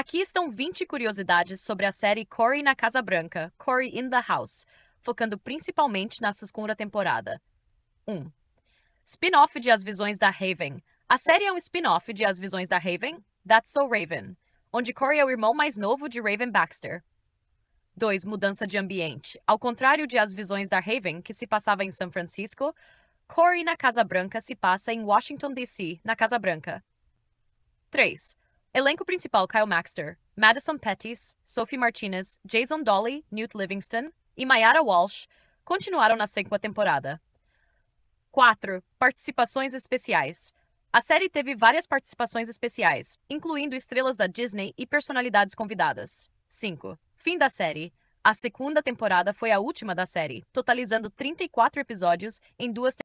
Aqui estão 20 curiosidades sobre a série Cory na Casa Branca, Cory in the House, focando principalmente na segunda temporada. 1. Spin-off de As Visões da Raven. A série é um spin-off de As Visões da Raven, That's So Raven, onde Corey é o irmão mais novo de Raven Baxter. 2. Mudança de ambiente. Ao contrário de As Visões da Raven, que se passava em São Francisco, Corey na Casa Branca se passa em Washington, D.C., na Casa Branca. 3. Elenco principal Kyle Maxter, Madison Pettis, Sophie Martinez, Jason Dolly, Newt Livingston e Mayara Walsh continuaram na sétima temporada. 4. Participações especiais. A série teve várias participações especiais, incluindo estrelas da Disney e personalidades convidadas. 5. Fim da série. A segunda temporada foi a última da série, totalizando 34 episódios em duas